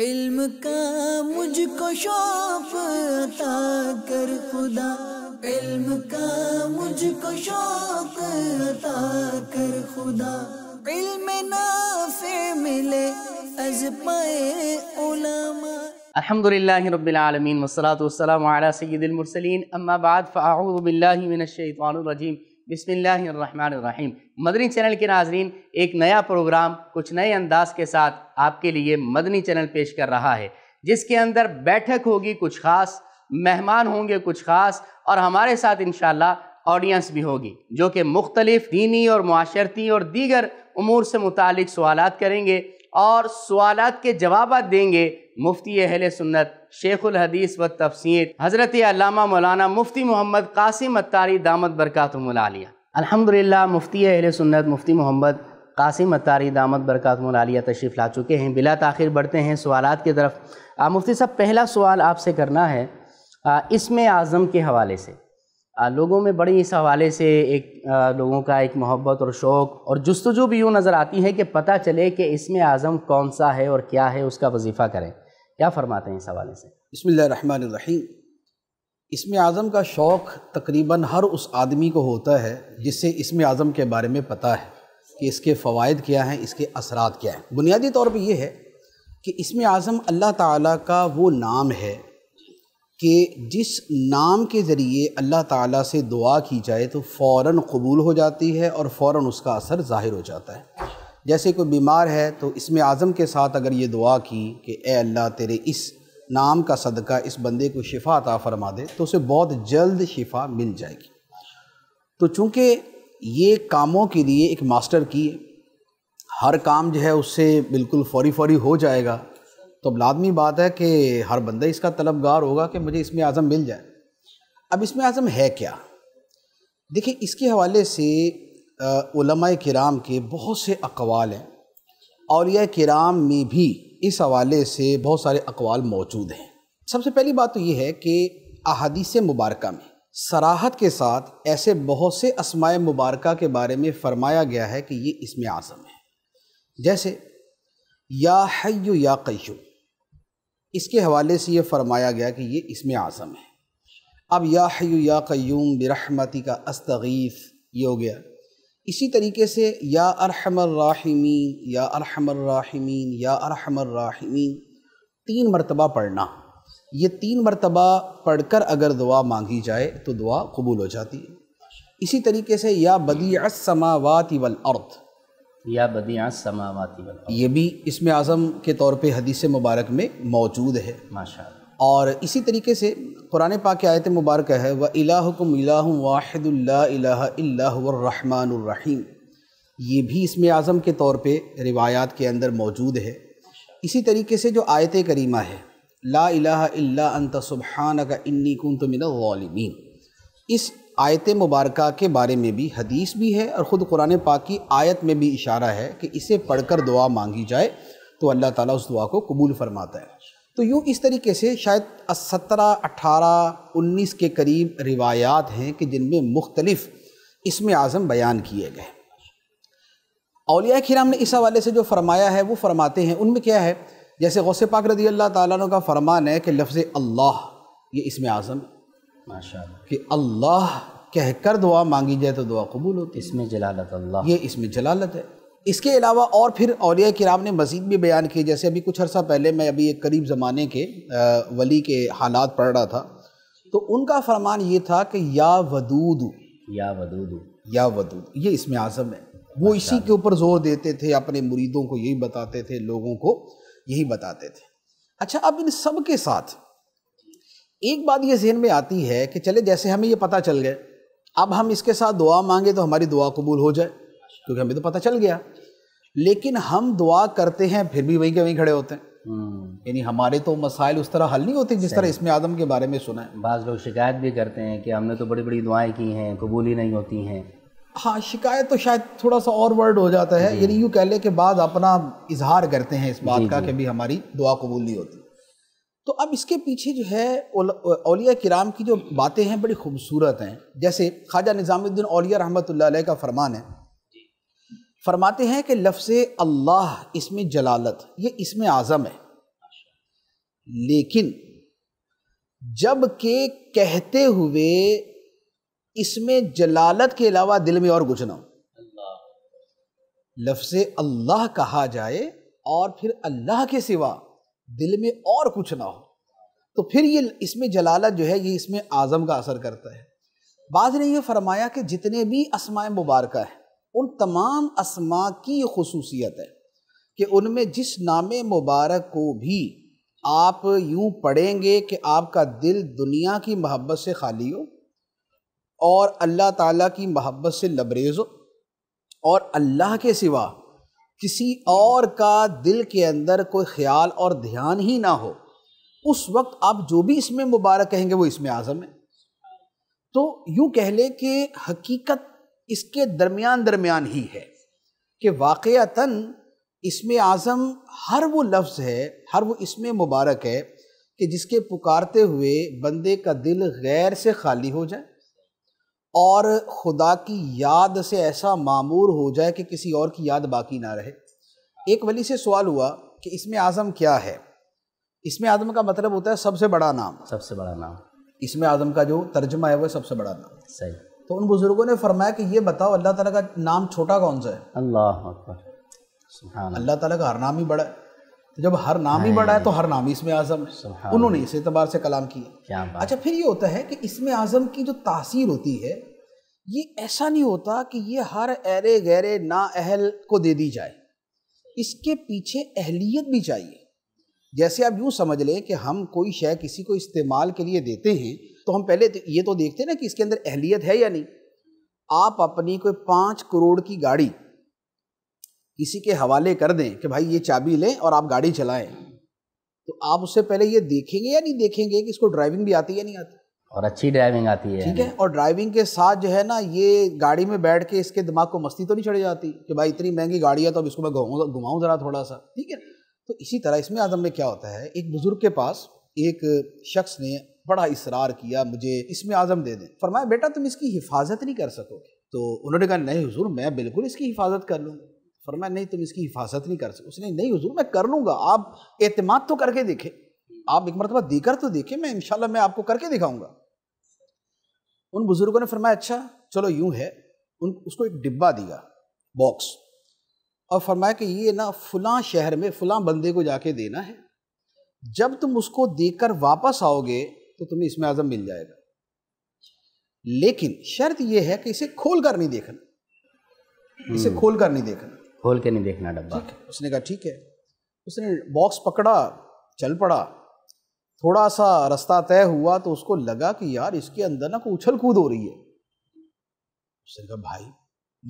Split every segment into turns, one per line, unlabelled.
इल्म का मुझको शौफ अता कर खुदा इल्म का मुझको शौक अता कर खुदा इल्म नाफे मिले अज पाए उलमा अल्हम्दुलिल्लाह रब्बिल आलमीन वस्सलातु वस्सलामु अला सय्यिदिल मुरसलीन अम्मा बाद फ़अऊज़ु बिल्लाहि मिनश शैतानिर रजीम बिसमीम मदनी चैनल के नाजरीन एक नया प्रोग्राम कुछ नए अंदाज के साथ आपके लिए मदनी चैनल पेश कर रहा है जिसके अंदर बैठक होगी कुछ ख़ास मेहमान होंगे कुछ ख़ास और हमारे साथ इन ऑडियंस भी होगी जो कि मुख्तलिफ दीनी और माशरती और दीगर अमूर से मुतल सवाल करेंगे और सवाल के जवाब देंगे मुफ्ती अहल सुन्नत शेखुल हदीस व तफसीर हज़रत अलामा मौलाना मुफ्ती मोहम्मद कासिम अतारी दामद बरकत मलालिया अल्हम्दुलिल्लाह मुफ्ती अहल सुन्नत मुफ्ती मोहम्मद कासिम अतारी दामद बरकत मलालिया तशरीफ़ ला चुके हैं बिला तखिर बढ़ते हैं सवाल की तरफ मुफ्ती साहब पहला सवाल आपसे करना है इसमें आज़म के हवाले से लोगों में बड़ी इस हवाले से एक आ, लोगों का एक मोहब्बत और शौक़ और जस्तजू भी यूँ नज़र आती है कि पता चले कि इसमें आज़म कौन सा है और क्या है उसका वजीफ़ा करें क्या फ़रमाते हैं इस हवाले से
रही इसमें आज़म का शौक़ तकरीबन हर उस आदमी को होता है जिससे इसमें आज़म के बारे में पता है कि इसके फ़वाद क्या हैं इसके असरात क्या हैं बुनियादी तौर पर यह है कि इसमें आज़म अल्लाह ताला का वो नाम है कि जिस नाम के ज़रिए अल्लाह ताला से दुआ की जाए तो फ़ौर कबूल हो जाती है और फ़ौर उसका असर ज़ाहिर हो जाता है जैसे कोई बीमार है तो इसमें आज़म के साथ अगर ये दुआ की कि ए अल्लाह तेरे इस नाम का सदका इस बंदे को शिफा अता फरमा दे तो उसे बहुत जल्द शिफा मिल जाएगी तो चूँकि ये कामों के लिए एक मास्टर की है हर काम जो है उससे बिल्कुल फौरी फौरी हो जाएगा तो अब लादमी बात है कि हर बंदा इसका तलबगार होगा कि मुझे इसमें आज़म मिल जाए अब इसमें आज़म है क्या देखिए इसके हवाले से कराम के बहुत से अकवाल हैं और यह कराम में भी इस हवाले से बहुत सारे अकवाल मौजूद हैं सबसे पहली बात तो ये है कि अहादीस मुबारक में सराहत के साथ ऐसे बहुत से असमाय मुबारक के बारे में फ़रमाया गया है कि ये इसमें आज़म है जैसे या हय्यु या कय्यू इसके हवाले से ये फरमाया गया कि ये इसमें आज़म है अब या हयू या क्यूम बरहमती का अस्तगीफ़ ये हो गया इसी तरीके से या अरहमर्राहिमीन या अरहमर्राहिमीन या अरहमर्राहिमीन तीन मरतबा पढ़ना ये तीन मरतबा पढ़कर अगर दुआ मांगी जाए तो दुआ कबूल हो जाती है इसी तरीके से या बदी असमावाती वल अर्थ या बदियाँ समावाती ये भी इसमें आज़म के तौर पे हदीस मुबारक में मौजूद है माशा और इसी तरीके से कुरान पाक की आयत मुबारक है व इलाकुम वाहिदुल्लाहमान ये भी इसमें आज़म के तौर पे रिवायात के अंदर मौजूद है इसी तरीके से जो आयत करीमा है ला इलाहा इल्ला अंत सुबहान का इन्नी कुन तो मिन इस आयत मुबारक के बारे में भी हदीस भी है और ख़ुद कुरान पाक की आयत में भी इशारा है कि इसे पढ़कर दुआ मांगी जाए तो अल्लाह ताला उस दुआ को कबूल फरमाता है तो यूँ इस तरीके से शायद सत्रह अठारह उन्नीस के करीब रिवायात हैं कि जिनमें मुख्तलफ़ इसमें आज़म बयान किए गए अलिया खिराम ने इस हवाले से जो फरमाया है वो फरमाते हैं उनमें क्या है जैसे गौसे पाक रदी अल्लाह ताला का फरमान है कि लफ्ज़ अल्लाह ये इसमें आज़म माशा कि अल्लाह कह कर दुआ मांगी जाए तो दुआ कबूल होती इसमें जलालत अल्लाह ये इसमें जलालत है इसके अलावा और फिर औलिया किराम ने मज़ीद भी बयान किए जैसे अभी कुछ अर्सा पहले मैं अभी एक करीब ज़माने के वली के हालात पढ़ रहा था तो उनका फरमान ये था कि या वदूद या वदूद या वदूद ये इसमें आज़म है वो इसी के ऊपर ज़ोर देते थे अपने मुरीदों को यही बताते थे लोगों को यही बताते थे अच्छा अब इन सब के साथ एक बात ये जहन में आती है कि चले जैसे हमें ये पता चल गए अब हम इसके साथ दुआ मांगे तो हमारी दुआ कबूल हो जाए क्योंकि हमें तो पता चल गया लेकिन हम दुआ करते हैं फिर भी वहीं के वहीं खड़े होते हैं हम्म। यानी हमारे तो मसाइल उस तरह हल नहीं होते जिस तरह इसमें आदम के बारे में सुना है बाज़ लोग शिकायत भी करते हैं
कि हमने तो बड़ी बड़ी दुआएं की हैं कबूल ही नहीं होती हैं
हाँ शिकायत तो शायद थोड़ा सा और वर्ड हो जाता है यानी यूँ कह लें कि बाद अपना इजहार करते हैं इस बात का कि भी हमारी दुआ कबूल नहीं होती तो अब इसके पीछे जो है अलिया किराम की जो बातें हैं बड़ी खूबसूरत हैं जैसे ख्वाजा निज़ामुद्दीन अलिया रहमत का फरमान है फरमाते हैं कि लफ्ज़ अल्लाह इसमें जलालत ये इसमें आज़म है लेकिन जब के कहते हुए इसमें जलालत के अलावा दिल में और गुजना
ना
लफ्ज़ अल्लाह कहा जाए और फिर अल्लाह के सिवा दिल में और कुछ ना हो तो फिर ये इसमें जलालत जो है ये इसमें आज़म का असर करता है बाद ने यह फरमाया कि जितने भी असमाय मुबारक हैं उन तमाम असमा की ये खसूसियत है कि उनमें जिस नाम मुबारक को भी आप यूं पढ़ेंगे कि आपका दिल दुनिया की महब्बत से खाली हो और अल्लाह ताला की महब्बत से लबरेज हो और अल्लाह के सिवा किसी और का दिल के अंदर कोई ख्याल और ध्यान ही ना हो उस वक्त आप जो भी इसमें मुबारक कहेंगे वो इसमें आज़म है तो यूँ कह लें कि हकीकत इसके दरमियान दरमियान ही है कि वाक़ता इसमें आज़म हर वो लफ्ज़ है हर वो इसमें मुबारक है कि जिसके पुकारते हुए बंदे का दिल गैर से खाली हो जाए और खुदा की याद से ऐसा मामूर हो जाए कि किसी और की याद बाकी ना रहे एक वली से सवाल हुआ कि इसमें आज़म क्या है इसमें आज़म का मतलब होता है सबसे बड़ा नाम सबसे बड़ा नाम इसमें आज़म का जो तर्जमा है वह सबसे बड़ा नाम सही तो उन बुज़ुर्गों ने फरमाया कि ये बताओ अल्लाह ताला का नाम छोटा कौन सा है अल्लाह अल्लाह ताला का हर नाम ही बड़ा है तो जब हर नाम ही बड़ा है तो हर नाम ही इसमें आजम उन्होंने इस एतबार से कलाम किया अच्छा फिर ये होता है कि इसमें आजम की जो तासीर होती है ये ऐसा नहीं होता कि ये हर अरे गहरे ना अहल को दे दी जाए इसके पीछे अहलियत भी चाहिए जैसे आप यूँ समझ लें कि हम कोई शय किसी को इस्तेमाल के लिए देते हैं तो हम पहले तो ये तो देखते हैं ना कि इसके अंदर अहलियत है या नहीं आप अपनी कोई पाँच करोड़ की गाड़ी किसी के हवाले कर दें कि भाई ये चाबी लें और आप गाड़ी चलाएं तो आप उससे पहले ये देखेंगे या नहीं देखेंगे कि इसको ड्राइविंग भी आती है या नहीं आती
और अच्छी ड्राइविंग आती है ठीक है
और ड्राइविंग के साथ जो है ना ये गाड़ी में बैठ के इसके दिमाग को मस्ती तो नहीं चढ़ जाती कि भाई इतनी महंगी गाड़ी है तो अब इसको मैं घुमाऊँ ज़रा थोड़ा सा ठीक है तो इसी तरह इसमें आदम में क्या होता है एक बुज़ुर्ग के पास एक शख्स ने बड़ा इसरार किया मुझे इसमें आज़म दे दें फरमाया बेटा तुम इसकी हिफाजत नहीं कर सकोगे तो उन्होंने कहा नहीं हजूर मैं बिल्कुल इसकी हिफाजत कर लूँगा फरमाया नहीं तुम इसकी हिफाजत नहीं कर सकते उसने नहीं हजूर मैं कर लूँगा आप एतम तो करके देखें आप एक मरतबा देकर तो देखें मैं इनशाला मैं आपको करके दिखाऊंगा उन बुज़ुर्गों ने फरमाया अच्छा चलो यूं है उन उसको एक डिब्बा दिया बॉक्स और फरमाया कि ये ना फला शहर में फलां बंदे को जाके देना है जब तुम उसको देकर वापस आओगे तो तुम्हें इसमें आज़म मिल जाएगा लेकिन शर्त यह है कि इसे खोल कर नहीं देखना इसे हम्म। खोल कर नहीं देखना खोल
के नहीं देखना डब्बा
उसने कहा ठीक है उसने बॉक्स पकड़ा चल पड़ा थोड़ा सा रास्ता तय हुआ तो उसको लगा कि यार इसके अंदर ना कोई उछल कूद हो रही है उसने कहा भाई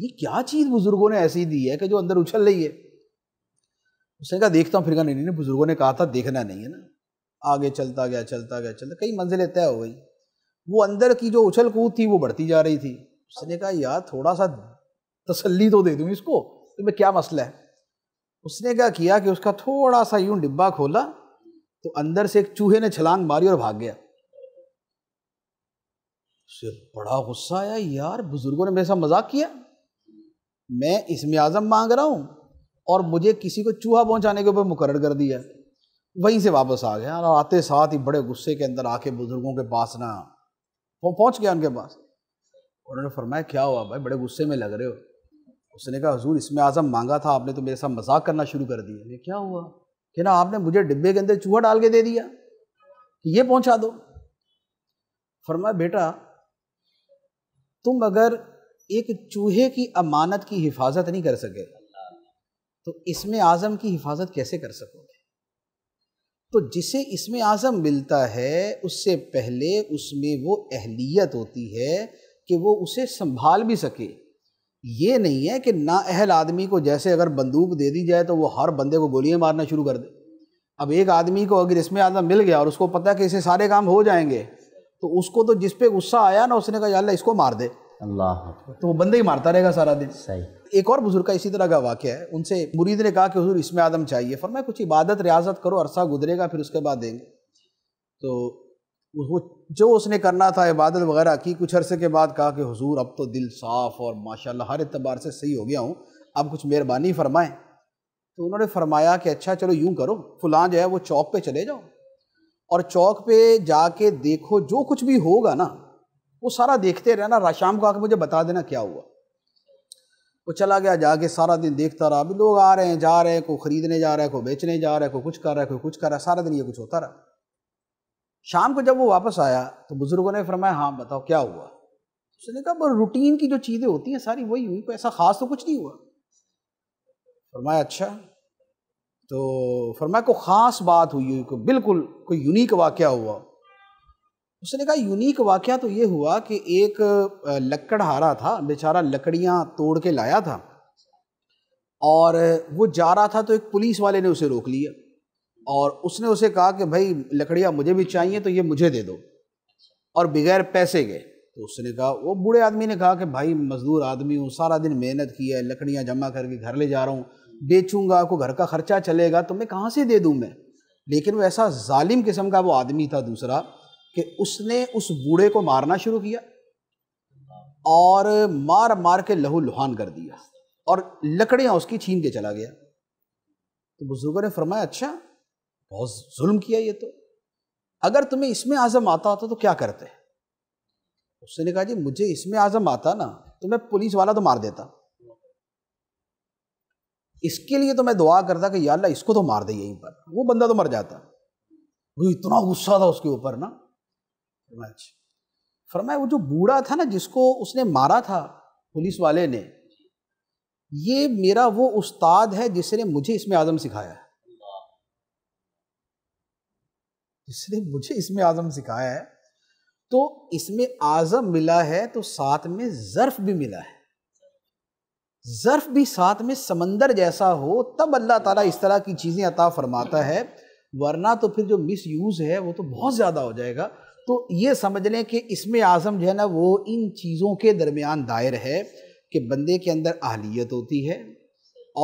ये क्या चीज़ बुजुर्गों ने ऐसी दी है कि जो अंदर उछल रही है उसने कहा देखता हूँ फिर कहा नहीं नहीं बुजुर्गों ने कहा था देखना नहीं है ना आगे चलता गया चलता गया चलता कई मंजिलें तय हो गई वो अंदर की जो उछल कूद थी वो बढ़ती जा रही थी उसने कहा यार थोड़ा सा तसल्ली तो दे दूँ इसको तुम्हें क्या मसला है उसने क्या किया कि उसका थोड़ा सा यूं डिब्बा खोला तो अंदर से एक चूहे ने छलांग मारी और भाग गया उसे बड़ा गुस्सा आया यार बुजुर्गों ने मेरे साथ मजाक किया मैं इसमें आज़म मांग रहा हूँ और मुझे किसी को चूहा पहुँचाने के ऊपर मुकर कर दिया वहीं से वापस आ गया और आते साथ ही बड़े गुस्से के अंदर आके बुज़ुर्गों के पास ना वो पहुँच गया उनके पास उन्होंने फरमाया क्या हुआ भाई बड़े गुस्से में लग रहे हो उसने कहा हजूर इसमें आज़म मांगा था आपने तो मेरे साथ मजाक करना शुरू कर दिया ये क्या हुआ कि ना आपने मुझे डिब्बे के अंदर चूहा डाल के दे दिया कि ये पहुंचा दो फरमाया बेटा तुम अगर एक चूहे की अमानत की हिफाजत नहीं कर सके तो इसमें आज़म की हिफाजत कैसे कर सकोगे तो जिसे इसमें आज़म मिलता है उससे पहले उसमें वो अहलियत होती है कि वो उसे संभाल भी सके ये नहीं है कि नाअहल आदमी को जैसे अगर बंदूक दे दी जाए तो वो हर बंदे को गोलियाँ मारना शुरू कर दे अब एक आदमी को अगर इसमें आदमी मिल गया और उसको पता है कि इसे सारे काम हो जाएंगे तो उसको तो जिस पे गुस्सा आया ना उसने कहा अल्लाह इसको मार दे अल्लाह तो वो बंदे ही मारता रहेगा सारा दिन सही एक और बुजुर्ग का इसी तरह का वाक्य है उनसे मुरीद ने कहा कि हजूर इसमें आदम चाहिए फरमाए कुछ इबादत रियाजत करो अरसा गुजरेगा फिर उसके बाद देंगे तो वो जो उसने करना था इबादत वगैरह की कुछ अरसे के बाद कहा कि हुजूर अब तो दिल साफ़ और माशाल्लाह हर एतबार से सही हो गया हूँ अब कुछ मेहरबानी फरमाएं तो उन्होंने फरमाया कि अच्छा चलो यूँ करो फलां जो है वो चौक पे चले जाओ और चौक पे जाके देखो जो कुछ भी होगा ना वो सारा देखते रहना शाम को आके मुझे बता देना क्या हुआ वो चला गया जाके सारा दिन देखता रहा अभी लोग आ रहे हैं जा रहे हैं कोई ख़रीदने जा रहा है कोई बेचने जा रहा है कोई कुछ कर रहा है कोई कुछ कर रहा है सारा दिन ये कुछ होता रहा शाम को जब वो वापस आया तो बुज़ुर्गों ने फरमाया हाँ बताओ क्या हुआ उसने कहा वो रूटीन की जो चीज़ें होती हैं सारी वही हुई कोई ऐसा ख़ास तो कुछ नहीं हुआ फरमाया अच्छा तो फरमाया कोई ख़ास बात हुई हुई को बिल्कुल कोई यूनिक वाक़ हुआ उसने कहा यूनिक वाक़ तो ये हुआ कि एक लकड़हारा था बेचारा लकड़ियाँ तोड़ के लाया था और वो जा रहा था तो एक पुलिस वाले ने उसे रोक लिया और उसने उसे कहा कि भाई लकड़ियाँ मुझे भी चाहिए तो ये मुझे दे दो और बगैर पैसे गए तो उसने कहा वो बूढ़े आदमी ने कहा कि भाई मज़दूर आदमी हूँ सारा दिन मेहनत की है लकड़ियाँ जमा करके घर ले जा रहा हूँ बेचूंगा आपको घर का खर्चा चलेगा तो मैं कहाँ से दे दूँ मैं लेकिन वो ऐसा जालिम किस्म का वो आदमी था दूसरा कि उसने उस बूढ़े को मारना शुरू किया और मार मार के लहू लुहान कर दिया और लकड़ियाँ उसकी छीन के चला गया तो बुज़ुर्गों ने फरमाया अच्छा बहुत जुल्म किया ये तो अगर तुम्हें इसमें आज़म आता होता तो क्या करते उसने कहा जी मुझे इसमें आज़म आता ना तो मैं पुलिस वाला तो मार देता इसके लिए तो मैं दुआ करता कि यार इसको तो मार दे यहीं पर वो बंदा तो मर जाता वो इतना गुस्सा था उसके ऊपर ना फरमाए वो जो बूढ़ा था ना जिसको उसने मारा था पुलिस वाले ने ये मेरा वो उस्ताद है जिसने मुझे इसमें आज़म सिखाया है इसलिए मुझे इसमें आज़म सिखाया है तो इसमें आज़म मिला है तो साथ में ज़र्फ भी मिला है ज़र्फ भी साथ में समंदर जैसा हो तब अल्लाह ताला इस तरह की चीज़ें अता फरमाता है वरना तो फिर जो मिस यूज़ है वो तो बहुत ज़्यादा हो जाएगा तो ये समझ लें कि इसमें आज़म जो है ना वो इन चीज़ों के दरमियान दायर है कि बंदे के अंदर अहलियत होती है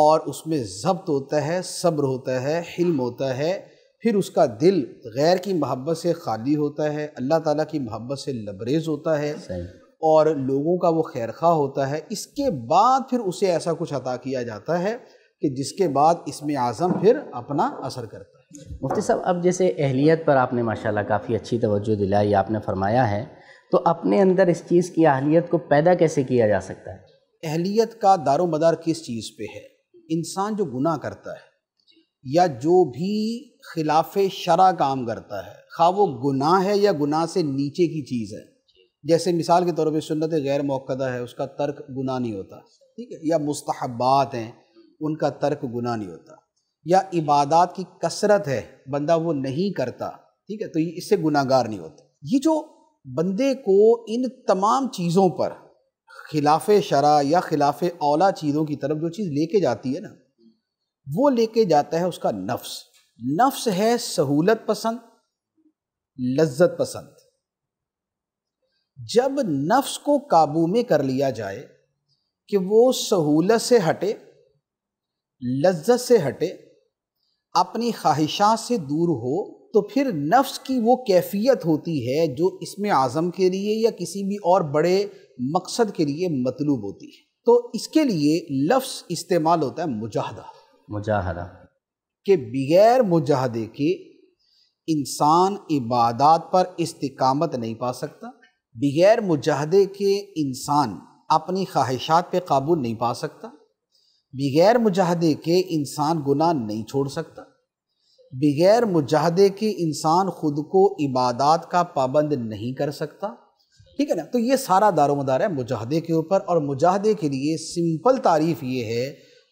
और उसमें जब्त होता है सब्र होता है हिल्म होता है फिर उसका दिल गैर की मोहब्बत से खाली होता है अल्लाह ताला की मोहब्बत से लबरेज होता है और लोगों का वो खैर खा होता है इसके बाद फिर उसे ऐसा कुछ अता किया जाता है कि जिसके बाद इसमें आज़म फिर अपना असर करता
है मुफ्ती साहब अब जैसे अहलियत पर आपने माशाल्लाह काफ़ी अच्छी तवज्जो दिलाई आपने फरमाया है तो अपने अंदर इस चीज़ की अहलियत को पैदा कैसे किया जा सकता है
अहलियत का दारो मदार किस चीज़ पर है इंसान जो गुनाह करता है या जो भी खिलाफ शरा काम करता है खा वो गुनाह है या गुनाह से नीचे की चीज़ है जैसे मिसाल के तौर पर सुनत गैर मौकदा है उसका तर्क गुना नहीं होता ठीक है या मुस्तबात हैं उनका तर्क गुना नहीं होता या इबादत की कसरत है बंदा वो नहीं करता ठीक है तो इससे गुनागार नहीं होता ये जो बंदे को इन तमाम चीज़ों पर खिलाफ शरा या खिलाफ अला चीज़ों की तरफ जो चीज़ लेके जाती है ना वो लेके जाता है उसका नफ्स नफ्स है सहूलत पसंद लज्जत पसंद जब नफ्स को काबू में कर लिया जाए कि वो सहूलत से हटे लज्जत से हटे अपनी ख्वाहिशा से दूर हो तो फिर नफ्स की वो कैफियत होती है जो इसमें आज़म के लिए या किसी भी और बड़े मकसद के लिए मतलूब होती है तो इसके लिए लफ्स इस्तेमाल होता है मुजाहदा मुजाहरा के बगैर मुजाहदे के इंसान इबादत पर इस्तकामत नहीं पा सकता बगैर मुजाहदे के इंसान अपनी ख्वाहिशात पे काबू नहीं पा सकता बगैर मुजाहदे के इंसान गुनाह नहीं छोड़ सकता बगैर मुजाहदे के इंसान ख़ुद को इबादत का पाबंद नहीं कर सकता ठीक है ना तो ये सारा दारोमदार है मुजाहदे के ऊपर और मुजाहदे के लिए सिंपल तारीफ ये है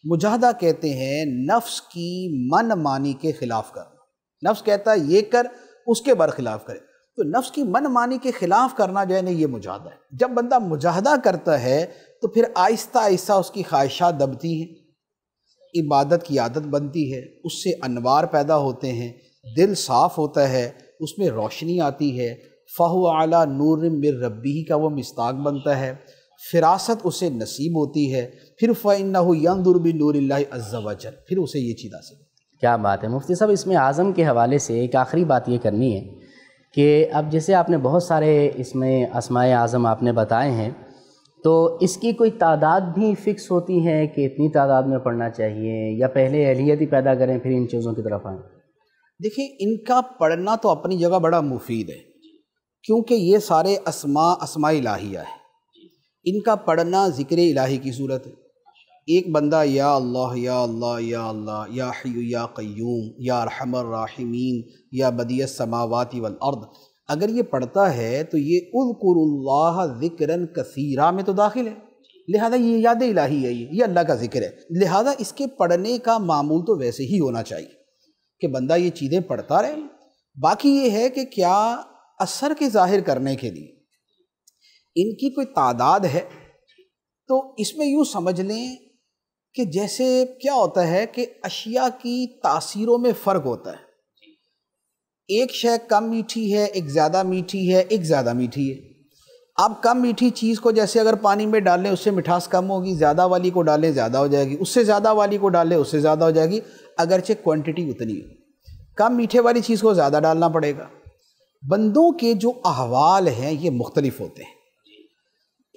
मुजाहदा कहते हैं नफ्स की मन मानी के ख़िलाफ़ करना नफ्स कहता है ये कर उसके बरखिलाफ़ करे तो नफ्स की मन मानी के ख़िलाफ़ करना जो है ना ये मुजाहदा है जब बंदा मुजाहदा करता है तो फिर आहिस्ता आहिस्ता उसकी ख्वाहिशा दबती हैं इबादत की आदत बनती है उससे अनवार पैदा होते हैं दिल साफ़ होता है उसमें रोशनी आती है फ़हु आला नूर मिर रब्बी का वो मिस्ताक बनता है फिरासत उसे नसीब होती है फिर फ़ैन नूर
नूरल्ला फिर उसे ये चीज़ हासिल क्या बात है मुफ्ती साहब इसमें आज़म के हवाले से एक आखिरी बात ये करनी है कि अब जैसे आपने बहुत सारे इसमें आसमाय आज़म आपने बताए हैं तो इसकी कोई तादाद भी फ़िक्स होती है कि इतनी तादाद में पढ़ना चाहिए या पहले अहलियत ही पैदा करें फिर इन चीज़ों की तरफ आएँ
देखिए इनका पढ़ना तो अपनी जगह बड़ा मुफीद है क्योंकि ये सारे असमा असमा लाहिया है इनका पढ़ना ज़िक्र इलाही की सूरत है एक बंदा या अल्लाह या अल्लाह या अल्लाह या हयू या क्यूम या रहमर राहिमीन या बदियत समावाती वल अर्द अगर ये पढ़ता है तो ये उल्कुरल्ला ज़िक्रन कसीरा में तो दाखिल है लिहाजा ये याद इलाही है ये ये अल्लाह का ज़िक्र है लिहाजा इसके पढ़ने का मामूल तो वैसे ही होना चाहिए कि बंदा ये चीज़ें पढ़ता रहे बाकी ये है कि क्या असर के ज़ाहिर करने के लिए इनकी कोई तादाद है तो इसमें यूँ समझ लें कि जैसे क्या होता है कि अशिया की तासीरों में फ़र्क होता है एक शय कम मीठी है एक ज़्यादा मीठी है एक ज़्यादा मीठी है आप कम मीठी चीज़ को जैसे अगर पानी में डालें उससे मिठास कम होगी ज़्यादा वाली को डालें ज़्यादा हो जाएगी उससे ज़्यादा वाली को डालें उससे ज़्यादा हो जाएगी अगरचे क्वांटिटी उतनी हो कम मीठे वाली चीज़ को ज़्यादा डालना पड़ेगा बंदों के जो अहवाल हैं ये मुख्तलिफ होते हैं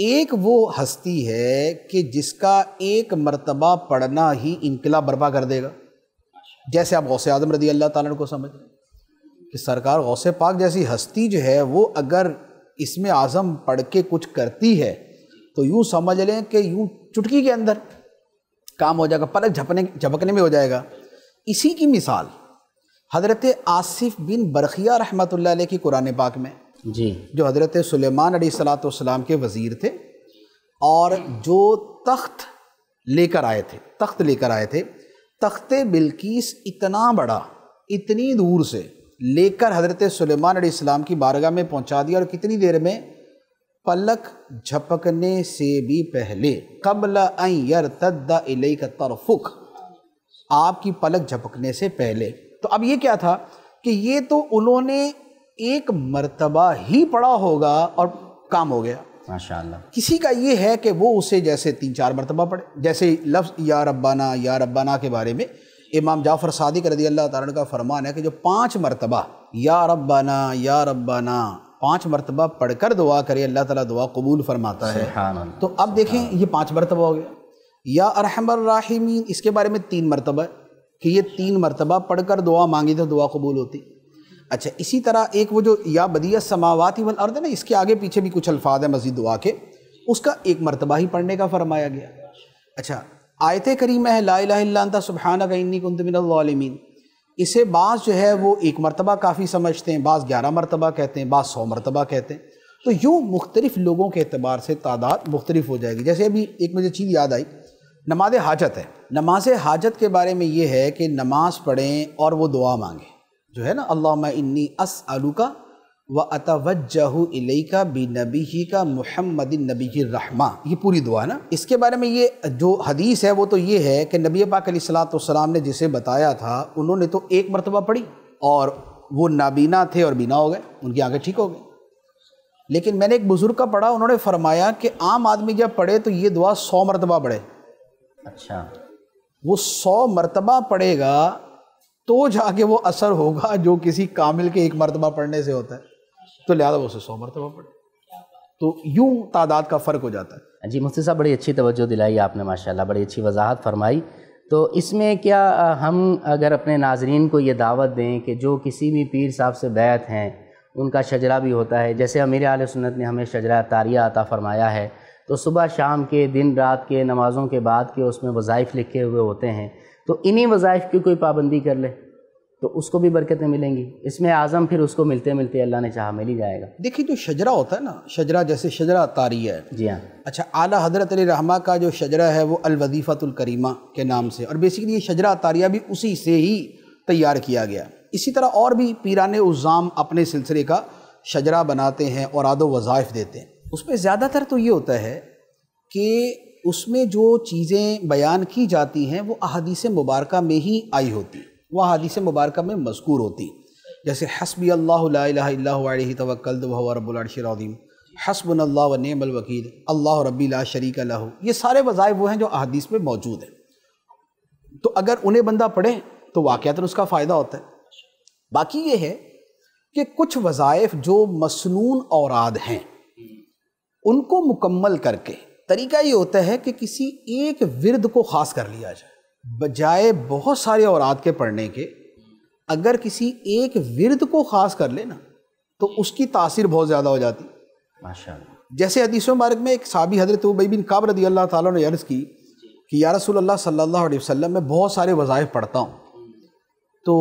एक वो हस्ती है कि जिसका एक मरतबा पढ़ना ही इनकला बर्बा कर देगा जैसे आप गौसे आदम रदी अल्लाह ताला को समझ कि सरकार गौसे पाक जैसी हस्ती जो है वो अगर इसमें आज़म पढ़ के कुछ करती है तो यूँ समझ लें कि यूँ चुटकी के अंदर काम हो जाएगा पलक झपने झपकने में हो जाएगा इसी की मिसाल हजरत आसिफ बिन बरखिया रहमत की कुरान पाक में जी जो हज़रत सुलेमान अली सलाम के वज़ीर थे और जो तख्त लेकर आए थे तख्त लेकर आए थे तख्त बिल्किस इतना बड़ा इतनी दूर से लेकर हज़रत सुलेमान सलाम की बारगाह में पहुंचा दिया और कितनी देर में पलक झपकने से भी पहले कबल यर तद्दा का तरफुक आपकी पलक झपकने से पहले तो अब ये क्या था कि ये तो उन्होंने एक मर्तबा ही पढ़ा होगा और काम हो गया माशाल्लाह किसी का ये है कि वो उसे जैसे तीन चार मरतबा पढ़े जैसे लफ्ज़ या रब्बाना या रब्बाना के बारे में इमाम जाफ़र सादिक रदी अल्लाह तारा का फरमान है कि जो पाँच मरतबा या रब्बाना या रब्बाना पाँच मरतबा पढ़कर दुआ करे अल्लाह ताला दुआ कबूल फरमाता है तो अब देखें ये पाँच मरतबा हो गया या अरहमर्राहिमीन इसके बारे में तीन मरतबा है कि ये तीन मरतबा पढ़कर दुआ मांगी तो दुआ कबूल होती अच्छा इसी तरह एक वो जो या बदिया समावाती वल अर्द है ना इसके आगे पीछे भी कुछ अल्फाज हैं मस्जिद दुआ के उसका एक मरतबा ही पढ़ने का फरमाया गया अच्छा आयत करीम है ला लाता सुबहाना गन्नी कुंतमिनमीन इसे बाज़ जो है वो एक मरतबा काफ़ी समझते हैं बाज़ ग्यारह मरतबा कहते हैं बाज़ सौ मरतबा कहते हैं तो यूँ मुख्तलिफ लोगों के अतबार से तादाद मुख्तलिफ हो जाएगी जैसे अभी एक मुझे चीज़ याद आई नमाज हाजत है नमाज हाजत के बारे में ये है कि नमाज़ पढ़ें और वो दुआ मांगें जो है ना अल्लाह इन्नी अस आलू का व अतवजहू इलई का बी नबी ही का महमदिन नबी की रहमा ये पूरी दुआ है ना इसके बारे में ये जो हदीस है वो तो ये है कि नबी पाक सलाम ने जिसे बताया था उन्होंने तो एक मरतबा पढ़ी और वो नाबीना थे और बीना हो गए उनकी आँखें ठीक हो गई लेकिन मैंने एक बुज़ुर्ग का पढ़ा उन्होंने फरमाया कि आम आदमी जब पढ़े तो ये दुआ सौ मरतबा पढ़े अच्छा वो सौ मरतबा पढ़ेगा तो जाके वो असर होगा जो किसी कामिल के एक मरतबा पढ़ने से होता है तो लिहाजा वो उसे सौ मरतबा पढ़े तो यूँ
तादाद का फ़र्क हो जाता है जी मुफ्ती साहब बड़ी अच्छी तवज्जो दिलाई आपने माशाल्लाह बड़ी अच्छी वजाहत फरमाई तो इसमें क्या हम अगर अपने नाजरीन को ये दावत दें कि जो किसी भी पीर साहब से बैत हैं उनका शजरा भी होता है जैसे अमीर आल सुन्नत ने हमें शजरा तारिया अता फ़रमाया है तो सुबह शाम के दिन रात के नमाज़ों के बाद के उसमें वज़ाइफ़ लिखे हुए होते हैं तो इन्हीं वज़ाइफ की कोई पाबंदी कर ले तो उसको भी बरकतें मिलेंगी इसमें आज़म फिर उसको मिलते मिलते अल्लाह ने चाह मिल ही जाएगा देखिए जो शजरा होता है ना शजरा जैसे शजरा
तारी है जी हाँ अच्छा आला हजरत रहमा का जो शजरा है वो करीमा के नाम से और बेसिकली ये शजरा तारिया भी उसी से ही तैयार किया गया इसी तरह और भी पीरान उज़ाम अपने सिलसिले का शजरा बनाते हैं और आदो वज़ाइफ देते हैं उसमें ज़्यादातर तो ये होता है कि उसमें जो चीज़ें बयान की जाती हैं वो अदीस मुबारक में ही आई होती वह अदीस मुबारक में मजकूर होती जैसे हसबी अल्लाह तवक्ल रबीम हसबन अल्लाह व नमल अल्लाह रबी शरीक लहू ये सारे वज़ाय वो हैं जो अदीस में मौजूद हैं तो अगर उन्हें बंदा पढ़े तो वाक़ता उसका फ़ायदा होता है बाकी ये है कि कुछ वज़ायफ़ जो मसनून औरद हैं उनको मुकम्मल करके तरीका ये होता है कि किसी एक विरद को ख़ास कर लिया जाए बजाय बहुत सारे औरात के पढ़ने के अगर किसी एक विरद को ख़ास कर ले ना तो उसकी तासीर बहुत ज़्यादा हो जाती माशा जैसे हदीस मुबारक में एक सबी हजरत उबई बिन काब रदी अल्लाह ताला की कि या रसूल अल्लाह सल्लल्लाहु मैं बहुत सारे वज़ाइफ पढ़ता हूँ तो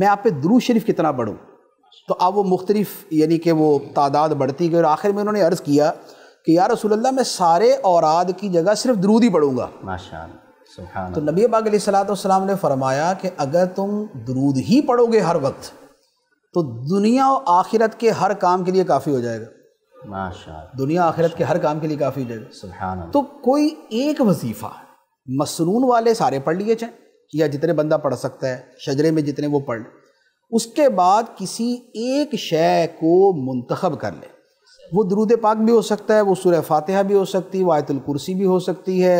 मैं आप पे दरू शरीफ कितना पढ़ूँ तो अब वो मुख्तलिफ यानी कि वो तादाद बढ़ती गई और आखिर में उन्होंने अर्ज़ किया कि यार रसोल्ला मैं सारे औराद की जगह सिर्फ दरूद ही पढ़ूंगा तो नबी पाक ने फरमाया कि अगर तुम दरूद ही पढ़ोगे हर वक्त तो दुनिया और आखिरत के हर काम के लिए काफ़ी हो
जाएगा
दुनिया आखिरत के हर काम के लिए काफ़ी हो जाएगा तो कोई एक वजीफ़ा मसनून वाले सारे पढ़ लिए जाएँ या जितने बंदा पढ़ सकता है शजरे में जितने वो पढ़ उसके बाद किसी एक शय को मंतखब कर ले वो दरूद पाक भी हो सकता है वो सूर्य फातिहा भी हो सकती है वो आयतुल कुर्सी भी हो सकती है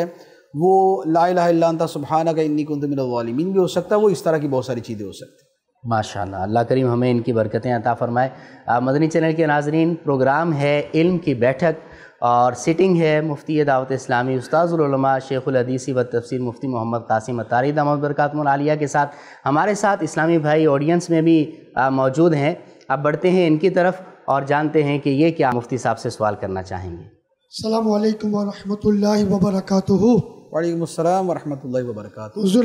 वो लाला
सुबहाना का इन्नी कुंतमिनवालमीन भी हो सकता है वो इस तरह की बहुत सारी चीज़ें हो सकती माशा अल्लाह करीम हमें इनकी बरकतें अता फ़रमाए मदनी चैनल के नाजरीन प्रोग्राम है इल्म की बैठक और सिटिंग है मुफ्ती दावत इस्लामी उस्ताज़ुलमा शेखुलदीसी व तफसर मुफ्ती मोहम्मद कासिम अतारी दामद बरकतमालिया के साथ हमारे साथ इस्लामी भाई ऑडियंस में भी मौजूद हैं अब बढ़ते हैं इनकी तरफ और जानते हैं कि ये क्या मुफ्ती साहब से सवाल करना चाहेंगे
वालेकुम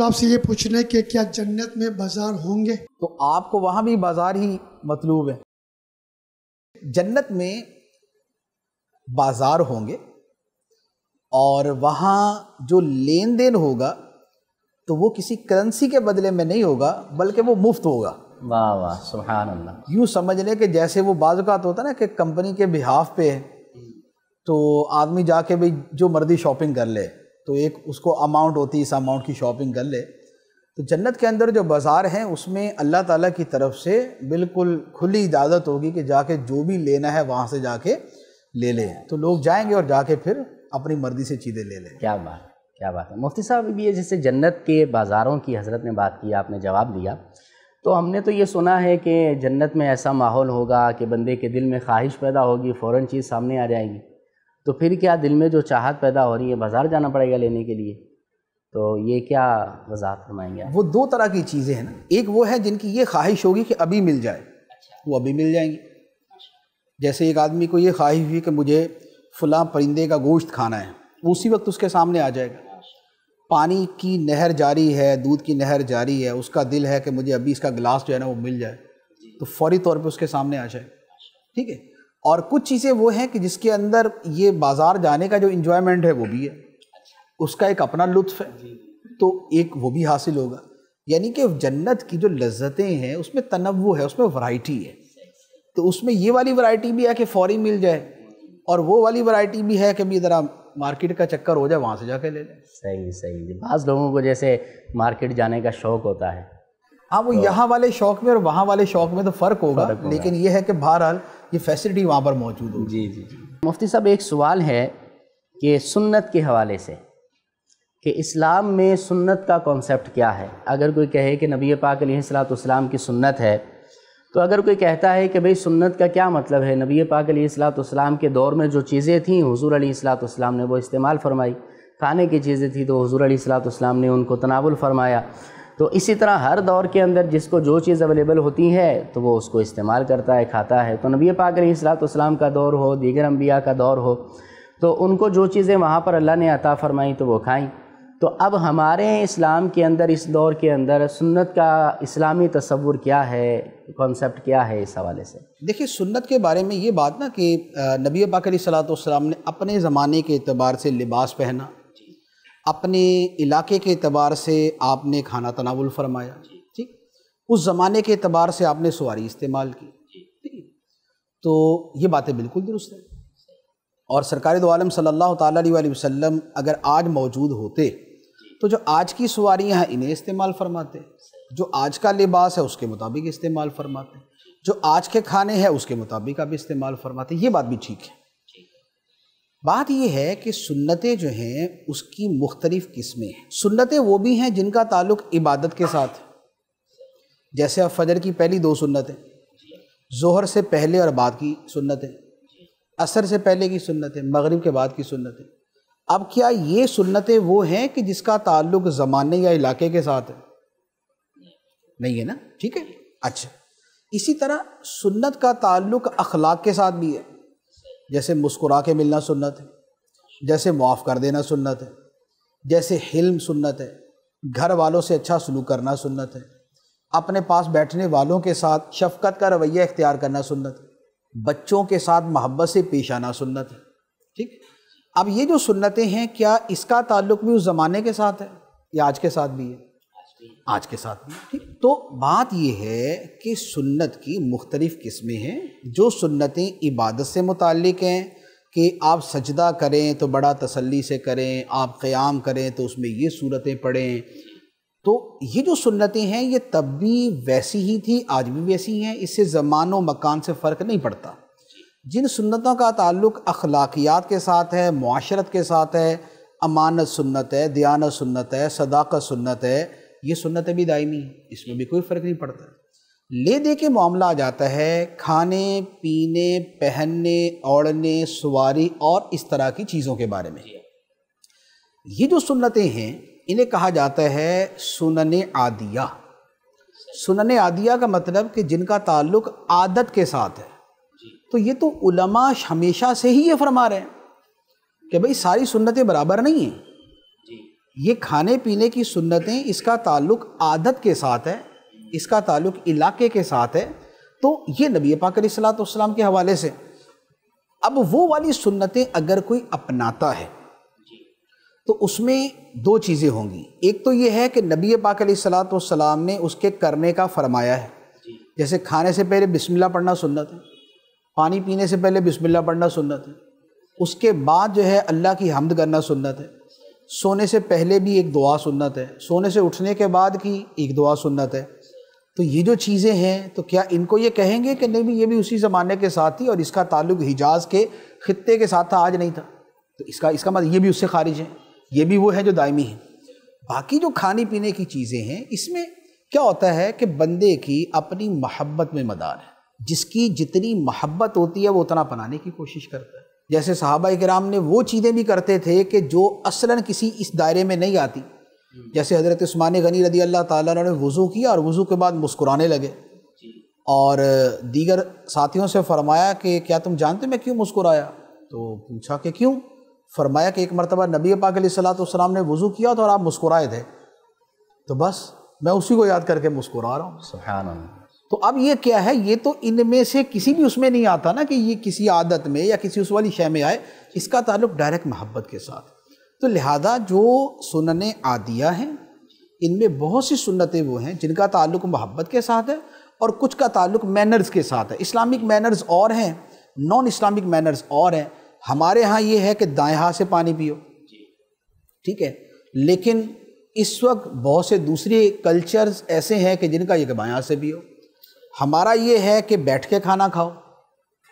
आपसे ये है कि क्या जन्नत में बाजार होंगे तो आपको वहाँ भी बाजार ही मतलूब है जन्नत में बाजार होंगे और वहाँ जो लेन देन होगा तो वो किसी करेंसी के बदले में नहीं होगा बल्कि वो मुफ्त होगा
वाह वाह सुबहान अल्लाह
यूँ समझ लें कि जैसे वो बाज़ात होता है ना कि कंपनी के बिहाफ पे तो आदमी जाके भाई जो मर्दी शॉपिंग कर ले तो एक उसको अमाउंट होती है इस अमाउंट की शॉपिंग कर ले तो जन्नत के अंदर जो बाज़ार हैं उसमें अल्लाह ताला की तरफ से बिल्कुल खुली इजाज़त होगी कि जाके जो भी लेना है वहाँ से जाके ले लें
तो लोग जाएंगे और जाके फिर अपनी मर्ज़ी से चीज़ें ले लें क्या बात क्या बात है मुफ्ती साहब ये जैसे जन्नत के बाज़ारों की हजरत ने बात की आपने जवाब दिया तो हमने तो ये सुना है कि जन्नत में ऐसा माहौल होगा कि बंदे के दिल में ख्वाहिश पैदा होगी फ़ौर चीज़ सामने आ जाएगी तो फिर क्या दिल में जो चाहत पैदा हो रही है बाज़ार जाना पड़ेगा लेने के लिए तो ये क्या वजात फरमाएंगे वो दो तरह की चीज़ें हैं ना एक वो है जिनकी ये ख्वाहिश होगी कि
अभी मिल जाए अच्छा। वो अभी मिल जाएंगी जैसे एक आदमी को ये ख्वाहिश हुई कि मुझे फलां परिंदे का गोश्त खाना है उसी वक्त उसके सामने आ जाएगा पानी की नहर जारी है दूध की नहर जारी है उसका दिल है कि मुझे अभी इसका गिलास जो है ना वो मिल जाए तो फौरी तौर पे उसके सामने आ जाए ठीक है और कुछ चीज़ें वो हैं कि जिसके अंदर ये बाज़ार जाने का जो इन्जॉयमेंट है वो भी है उसका एक अपना लुत्फ है तो एक वो भी हासिल होगा यानी कि जन्नत की जो लज्जतें हैं उसमें तनवु है उसमें वराइटी है तो उसमें ये वाली वरायटी भी है कि फौरी मिल जाए और वो वाली वरायटी भी है कि भाई ज़रा मार्केट का चक्कर हो जाए वहाँ से जाके ले लें सही सही बाज़
लोगों को जैसे मार्केट जाने का शौक होता है
हाँ वो तो, यहाँ वाले शौक में और वहाँ वाले
शौक में तो फ़र्क होगा फर्क लेकिन ये है कि बहरहाल ये फैसिलिटी वहाँ पर मौजूद होगी जी जी जी मुफ्ती साहब एक सवाल है कि सुन्नत के हवाले से कि इस्लाम में सुन्नत का कॉन्सेप्ट क्या है अगर कोई कहे कि नबी पाक सलाम की सुन्नत है तो अगर कोई कहता है कि भाई सुन्नत का क्या मतलब है नबी पाक सलाम के दौर में जो चीज़ें थीं हजूर सलाम ने वो इस्तेमाल फरमाई खाने की चीज़ें थी तो हजूर सलाम ने उनको तनावुल फरमाया तो इसी तरह हर दौर के अंदर जिसको जो चीज़ अवेलेबल होती है तो वो उसको इस्तेमाल करता है खाता है तो नबी पाक सलाम का दौर हो दीगर अम्बिया का दौर हो तो उनको जो चीज़ें वहाँ पर अल्लाह ने अता फ़रमाई तो वो खाएँ तो अब हमारे इस्लाम के अंदर इस दौर के अंदर सुन्नत का इस्लामी तस्वुर क्या है कॉन्सेप्ट क्या है इस हवाले से
देखिए सुन्नत के बारे में ये बात ना कि नबी पाक सलाम ने अपने ज़माने के अतबार से लिबास पहना अपने इलाके के अतबार से आपने खाना तनावल फरमाया ठीक उस ज़माने के अतबार से आपने सवारी इस्तेमाल की ठीक तो ये बातें बिल्कुल दुरुस्त हैं और सरकारी दोम सल्ला तसलम अगर आज मौजूद होते तो जो आज की सवारियाँ हैं इन्हें इस्तेमाल फरमाते जो आज का लिबास है उसके मुताबिक इस्तेमाल फरमाते हैं जो आज के खाने हैं उसके मुताबिक आप इस्तेमाल फरमाते हैं ये बात भी ठीक है बात यह है कि सुन्नतें जो हैं उसकी मुख्तलिफ़ किस्में हैं सुन्नतें वो भी हैं जिनका ताल्लुक इबादत के साथ है जैसे अब फजर की पहली दो सुन्नतें जोहर से पहले और बाद की सुन्नतें असर से पहले की सुन्नतें मगरिब के बाद की सुन्नतें अब क्या ये सुन्नतें वो हैं कि जिसका ताल्लुक ज़माने या इलाके के साथ है नहीं है ना ठीक है अच्छा इसी तरह सुन्नत का ताल्लुक अखलाक के साथ भी है जैसे मुस्कुरा के मिलना सुन्नत है जैसे मुआफ़ कर देना सुन्नत है जैसे हिल्म सुन्नत है घर वालों से अच्छा सलूक करना सुन्नत है अपने पास बैठने वालों के साथ शफकत का रवैया इख्तियार करना सुन्नत है बच्चों के साथ मोहब्बत से पेश आना सुन्नत है ठीक अब ये जो सुन्नतें हैं क्या इसका ताल्लुक भी उस ज़माने के साथ है या आज के साथ भी है आज के साथ में ठीक तो बात यह है कि सुन्नत की मुख्तलिफ़ किस्में हैं जो सुन्नतें इबादत से मुतक़ हैं कि आप सजदा करें तो बड़ा तसल्ली से करें आप क़याम करें तो उसमें ये सूरतें पढ़ें तो ये जो सुन्नतें हैं ये तब भी वैसी ही थी आज भी वैसी हैं इससे ज़मान व मकान से फ़र्क नहीं पड़ता जिन सुन्नतों का ताल्लुक अखलाकियात के साथ है माशरत के साथ है अमानत सुन्नत है दयानत सुन्नत है सदाकत सुन्नत है ये सुन्नत भी दायमी है इसमें भी कोई फ़र्क नहीं पड़ता ले दे के मामला आ जाता है खाने पीने पहनने ओढ़ने सवारी और इस तरह की चीज़ों के बारे में ये जो सुन्नतें हैं इन्हें कहा जाता है सुनने आदिया सुनन आदिया का मतलब कि जिनका ताल्लुक आदत के साथ है तो ये तो उलमा हमेशा से ही ये फरमा रहे हैं कि भाई सारी सुन्नतें बराबर नहीं हैं ये खाने पीने की सुन्नतें इसका ताल्लुक आदत के साथ है इसका ताल्लुक इलाके के साथ है तो ये नबी पाक सलाम के हवाले से अब वो वाली सुन्नतें अगर कोई अपनाता है तो उसमें दो चीज़ें होंगी एक तो ये है कि नबी पाक सलाम ने उसके करने का फरमाया है जैसे खाने से पहले बिस्मिल्लाह पढ़ना सुन्नत है पानी पीने से पहले बिस्मिल्लाह पढ़ना सुन्नत है उसके बाद जो है अल्लाह की हमद करना सुन्नत है सोने से पहले भी एक दुआ सुन्नत है सोने से उठने के बाद की एक दुआ सुन्नत है तो ये जो चीज़ें हैं तो क्या इनको ये कहेंगे कि नहीं भी ये भी उसी ज़माने के साथ ही और इसका ताल्लुक हिजाज के ख़त्े के साथ था आज नहीं था तो इसका इसका मतलब ये भी उससे खारिज है ये भी वो है जो दायमी है बाकी जो खाने पीने की चीज़ें हैं इसमें क्या होता है कि बंदे की अपनी महब्बत में मदार है जिसकी जितनी महब्बत होती है वो उतना बनाने की कोशिश करता है जैसे साहबा कराम ने वो चीज़ें भी करते थे कि जो असला किसी इस दायरे में नहीं आती जैसे हज़रत स्मान गनी रदी अल्लाह ताला ने वज़ू किया और वज़ू के बाद मुस्कुराने लगे और दीगर साथियों से फरमाया कि क्या तुम जानते मैं क्यों मुस्कुराया तो पूछा कि क्यों फरमाया कि एक मरतबा नबी पाक सलाम ने वज़ू किया तो और आप मुस्कुराए थे तो बस मैं उसी को याद करके मुस्कुरा रहा हूँ तो अब ये क्या है ये तो इनमें से किसी भी उसमें नहीं आता ना कि ये किसी आदत में या किसी उस वाली शय में आए इसका ताल्लुक डायरेक्ट मोहब्बत के साथ तो लिहाजा जो सुनन आदिया हैं इनमें बहुत सी सुन्नतें वो हैं जिनका ताल्लुक मोहब्बत के साथ है और कुछ का ताल्लुक मैनर्स के साथ है इस्लामिक मैनर्स और हैं नॉन इस्लामिक मैनर्स और हैं हमारे यहाँ ये है कि दाएँ हाथ से पानी पियो ठीक है लेकिन इस वक्त बहुत से दूसरे कल्चर्स ऐसे हैं कि जिनका ये कि बाएँ हाथ से पियो हमारा ये है कि बैठ के खाना खाओ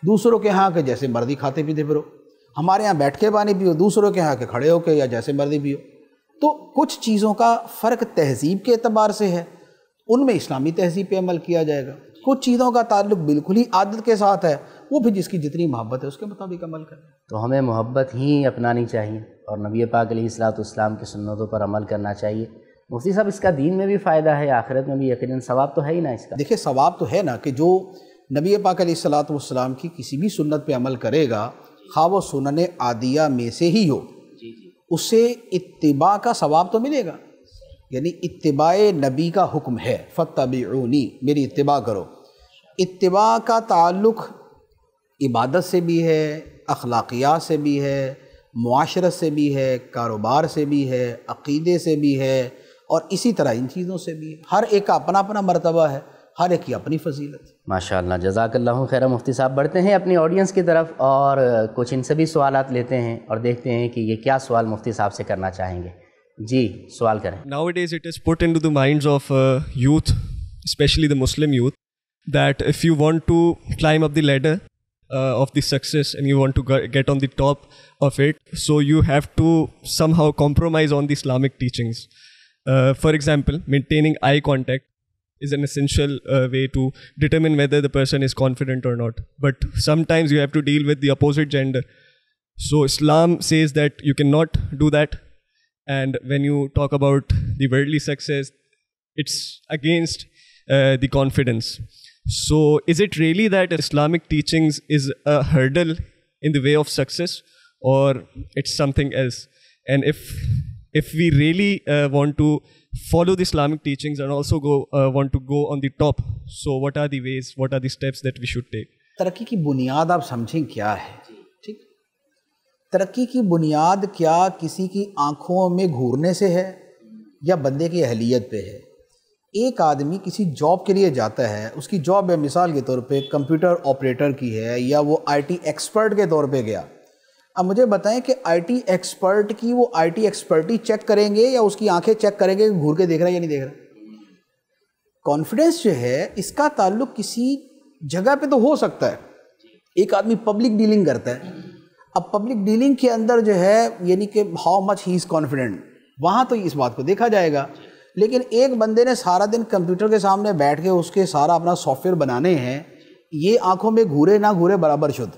दूसरों के यहाँ के जैसे मर्दी खाते पीते फिरो हमारे यहाँ बैठ के पानी पियो दूसरों के यहाँ के खड़े होके या जैसे मर्जी पियो तो कुछ चीज़ों का फ़र्क तहजीब के अतबार से है उनमें इस्लामी तहजीब पर अमल किया जाएगा कुछ चीज़ों का ताल्लुक बिल्कुल ही आदत के साथ है वो भी जिसकी जितनी मोहब्बत है उसके मुताबिक अमल करें
तो हमें मोहब्बत ही अपनानी चाहिए और नबी पाक सलात इस्लाम की सुन्नतों पर अमल करना चाहिए मुफ्ती साहब इसका दीन में भी फ़ायदा है आखिरत में भी यकीन सवाब तो है ही ना इसका देखिए सवाब तो है ना कि
जो नबी पाक सलाम की किसी भी सुन्नत पे अमल करेगा खा वो सुनन आदिया में से ही हो उसे इतबा का सवाब तो मिलेगा यानी इतबा नबी का हुक्म है फ़तबी मेरी इतबा करो इतबा का ताल्लुक़ इबादत से भी है अखलाकियात से भी है माशरत से भी है कारोबार से भी है अकीदे से भी है और इसी तरह इन चीज़ों से भी हर एक का अपना अपना मरतबा है हर एक की अपनी फजीलत
माशा जजाकल्ला खैर मुफ्ती साहब बढ़ते हैं अपनी ऑडियंस की तरफ और कुछ इन सभी सवाल लेते हैं और देखते हैं कि ये क्या सवाल मुफ्ती साहब से करना चाहेंगे जी सवाल करें now it is it is put into the mind of youth specially the Muslim youth that if you want to climb up the ladder of the success and you want to get on the top of it so you have to somehow compromise on the islamic teachings Uh, for example, maintaining eye contact is an essential uh, way to determine whether the person is confident or not. But sometimes you have to deal with the opposite gender. So Islam says that you cannot do that. And when you talk about the worldly success, it's against uh, the confidence. So is it really that Islamic teachings is a hurdle in the way of success or it's something else? And if if we really uh, want to follow the Islamic teachings and also go uh, want to go on the top. So what are the ways? What are the steps that we should take?
तरक्की की बुनियाद आप समझें क्या है ठीक तरक्की की बुनियाद क्या किसी की आंखों में घूरने से है या बंदे की अहलियत पे है एक आदमी किसी जॉब के लिए जाता है उसकी जॉब है मिसाल के तौर पे कंप्यूटर ऑपरेटर की है या वो आईटी एक्सपर्ट के तौर पे गया अब मुझे बताएं कि आईटी एक्सपर्ट की वो आईटी एक्सपर्टी चेक करेंगे या उसकी आंखें चेक करेंगे कि घूर के देख रहा है या नहीं देख रहा कॉन्फिडेंस जो है इसका ताल्लुक किसी जगह पे तो हो सकता है एक आदमी पब्लिक डीलिंग करता है अब पब्लिक डीलिंग के अंदर जो है यानी कि how much he is confident वहाँ तो इस बात को देखा जाएगा लेकिन एक बंदे ने सारा दिन कंप्यूटर के सामने बैठ के उसके सारा अपना सॉफ्टवेयर बनाने हैं ये आंखों में घूरे ना घूरे बराबर शुद्ध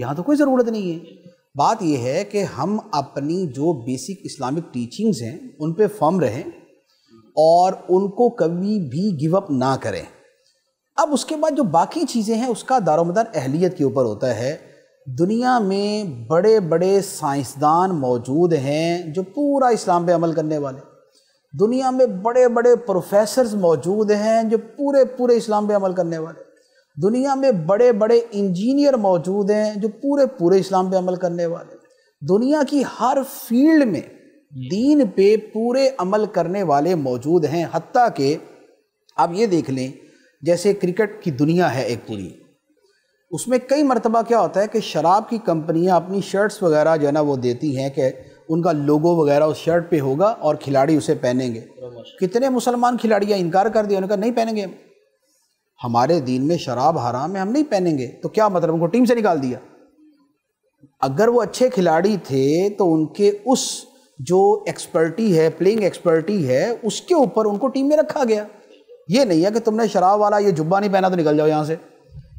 यहाँ तो कोई ज़रूरत नहीं है बात यह है कि हम अपनी जो बेसिक इस्लामिक टीचिंग्स हैं उन पे फर्म रहें और उनको कभी भी गिव अप ना करें अब उसके बाद जो बाकी चीज़ें हैं उसका दारोमदार अहलियत के ऊपर होता है दुनिया में बड़े बड़े साइंसदान मौजूद हैं जो पूरा इस्लाम पे अमल करने वाले दुनिया में बड़े बड़े प्रोफेसर मौजूद हैं जो पूरे पूरे इस्लाम पे अमल करने वाले दुनिया में बड़े बड़े इंजीनियर मौजूद हैं जो पूरे पूरे इस्लाम पे अमल करने वाले दुनिया की हर फील्ड में दीन पे पूरे अमल करने वाले मौजूद हैं हती के आप ये देख लें जैसे क्रिकेट की दुनिया है एक पूरी उसमें कई मरतबा क्या होता है कि शराब की कंपनियां अपनी शर्ट्स वगैरह जो है ना वो देती हैं कि उनका लोगो वगैरह उस शर्ट पे होगा और खिलाड़ी उसे पहनेंगे कितने मुसलमान खिलाड़ियाँ इनकार कर दिया उन्होंने कहा नहीं पहनेंगे हमारे दीन में शराब हराम है हम नहीं पहनेंगे तो क्या मतलब उनको टीम से निकाल दिया अगर वो अच्छे खिलाड़ी थे तो उनके उस जो एक्सपर्टी है प्लेइंग एक्सपर्टी है उसके ऊपर उनको टीम में रखा गया ये नहीं है कि तुमने शराब वाला ये जुब्बा नहीं पहना तो निकल जाओ यहाँ से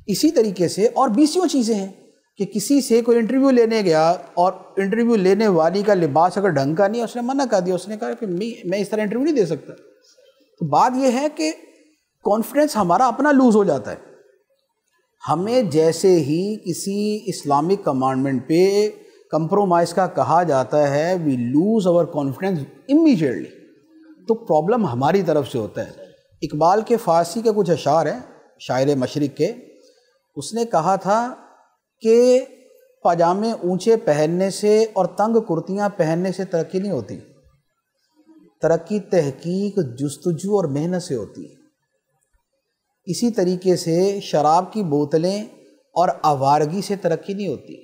इसी तरीके से और बीसियों चीज़ें हैं कि किसी से कोई इंटरव्यू लेने गया और इंटरव्यू लेने वाली का लिबास अगर ढंग का नहीं है उसने मना कर दिया उसने कहा कि मैं इस तरह इंटरव्यू नहीं दे सकता तो बात यह है कि कॉन्फिडेंस हमारा अपना लूज़ हो जाता है हमें जैसे ही किसी इस्लामिक कमांडमेंट पे कंप्रोमाइज़ का कहा जाता है we lose our confidence immediately तो प्रॉब्लम हमारी तरफ से होता है इकबाल के फ़ारसी के कुछ अशार हैं शायर मशरक़ के उसने कहा था कि पजामे ऊंचे पहनने से और तंग कुर्तियाँ पहनने से तरक्की नहीं होती तरक्की तहकीक जस्तजू और मेहनत से होती है इसी तरीके से शराब की बोतलें और आवारगी से तरक्की नहीं होती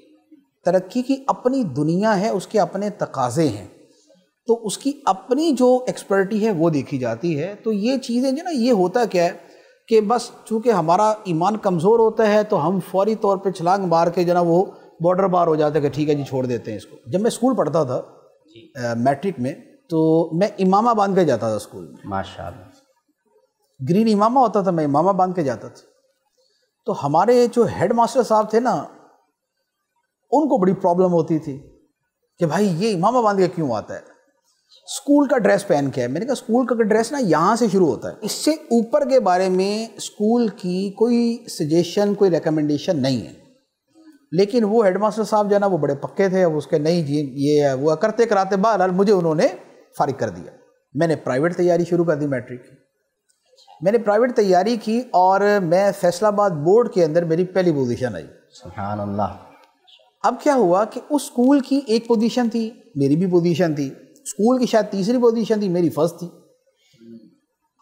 तरक्की की अपनी दुनिया है उसके अपने तकाजे हैं तो उसकी अपनी जो एक्सपर्टी है वो देखी जाती है तो ये चीज़ें जो ना ये होता क्या है कि बस चूँकि हमारा ईमान कमज़ोर होता है तो हम फौरी तौर पे छलांग मार के जो ना वो बॉर्डर बार हो जाता है कि ठीक है जी छोड़ देते हैं इसको जब मैं स्कूल पढ़ता था मैट्रिक में तो मैं इमामा बांध के जाता था स्कूल में माशा ग्रीन इमामा होता था मैं इमामा बांध के जाता था तो हमारे जो हेड मास्टर साहब थे ना उनको बड़ी प्रॉब्लम होती थी कि भाई ये इमामा बांध के क्यों आता है स्कूल का ड्रेस पहन के है मैंने कहा स्कूल का ड्रेस ना यहाँ से शुरू होता है इससे ऊपर के बारे में स्कूल की कोई सजेशन कोई रिकमेंडेशन नहीं है लेकिन वो हेडमास्टर साहब जो है ना वो बड़े पक्के थे अब उसके नहीं जी ये है वो करते कराते बहरहाल मुझे उन्होंने फारिग कर दिया मैंने प्राइवेट तैयारी शुरू कर दी मैट्रिक की मैंने प्राइवेट तैयारी की और मैं फैसलाबाद बोर्ड के अंदर मेरी पहली पोजीशन आई सुबहान अल्लाह अब क्या हुआ कि उस स्कूल की एक पोजीशन थी मेरी भी पोजीशन थी स्कूल की शायद तीसरी पोजीशन थी मेरी फर्स्ट थी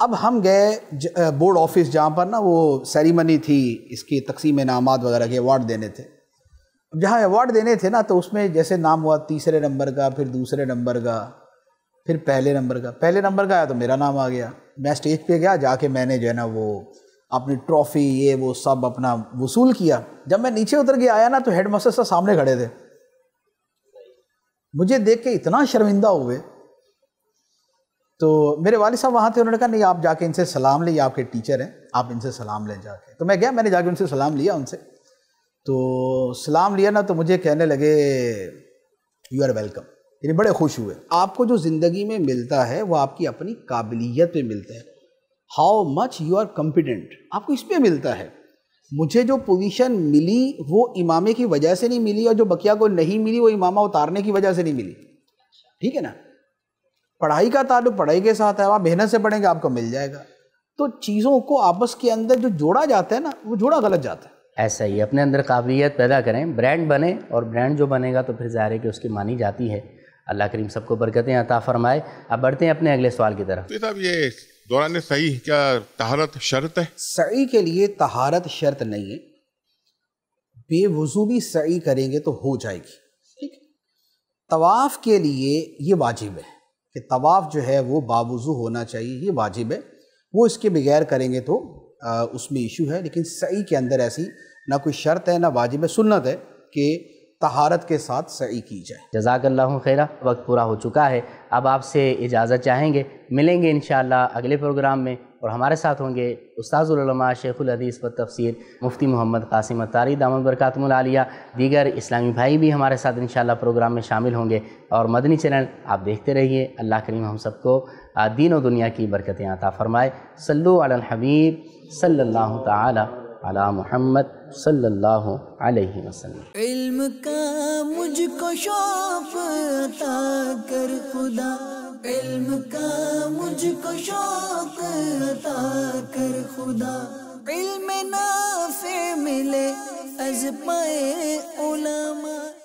अब हम गए बोर्ड ऑफिस जहाँ पर ना वो सेरीमनी थी इसकी तकसीम इनामत वगैरह के अवार्ड देने थे जहाँ अवार्ड देने थे ना तो उसमें जैसे नाम हुआ तीसरे नंबर का फिर दूसरे नंबर का फिर पहले नंबर का पहले नंबर का आया तो मेरा नाम आ गया मैं स्टेज पे गया जाके मैंने जो है ना वो अपनी ट्रॉफ़ी ये वो सब अपना वसूल किया जब मैं नीचे उतर के आया ना तो हेड मास्टर साहब सामने खड़े थे मुझे देख के इतना शर्मिंदा हुए तो मेरे वाले साहब वहाँ थे उन्होंने कहा नहीं आप जाके इनसे सलाम ले आपके टीचर हैं आप इनसे सलाम लें जाके तो मैं गया मैंने जाके उनसे सलाम लिया उनसे तो सलाम लिया ना तो मुझे कहने लगे यू आर वेलकम यानी बड़े खुश हुए आपको जो ज़िंदगी में मिलता है वो आपकी अपनी काबिलियत पे मिलता है how much you are competent आपको इस पर मिलता है मुझे जो पोजीशन मिली वो इमामे की वजह से नहीं मिली और जो बकिया को नहीं मिली वो इमामा उतारने की वजह से नहीं मिली ठीक है ना पढ़ाई का ताल्लुक पढ़ाई के साथ है आप मेहनत से पढ़ेंगे आपको मिल जाएगा तो चीज़ों को आपस के अंदर जो जोड़ा जाता है ना वो
जोड़ा गलत जाता है ऐसा ही अपने अंदर काबिलियत पैदा करें ब्रांड बने और ब्रांड जो बनेगा तो फिर ज़ाहिर है कि उसकी मानी जाती है अल्लाह करीम सबको बरकतें अता फरमाए अब बढ़ते हैं अपने अगले सवाल की तरफ
तो साहब ये दौरान सही क्या तहारत शर्त है सही के लिए तहारत शर्त नहीं है बेवजू भी सही करेंगे तो हो जाएगी ठीक तवाफ़ के लिए ये वाजिब है कि तवाफ़ जो है वो बावजू होना चाहिए ये वाजिब है वो इसके बगैर करेंगे तो आ, उसमें इशू है लेकिन सही
के अंदर ऐसी ना कोई शर्त है ना वाजिब है सुन्नत है कि तहारत के साथ सही की जाए जजाकल्ला खैर वक्त पूरा हो चुका है अब आपसे इजाज़त चाहेंगे मिलेंगे इन अगले प्रोग्राम में और हमारे साथ होंगे उस्ताजुलमा शेखुलहदीस पर तफसर मुफ्ती मोहम्मद कासिम तारी दामद बरकतमालिया दीगर इस्लामी भाई भी हमारे साथ इन प्रोग्राम में शामिल होंगे और मदनी चैनल आप देखते रहिए अल्लाह करीम हम सबको दीनों दुनिया की बरकतें आता फ़रमाए सल्लु अल हबीब सल्लल्लाहु على محمد صلى الله عليه وسلم علم کا مجھ کو شوف عطا کر خدا علم کا مجھ کو شوف عطا کر خدا
علم نافع ملے از پائے علماء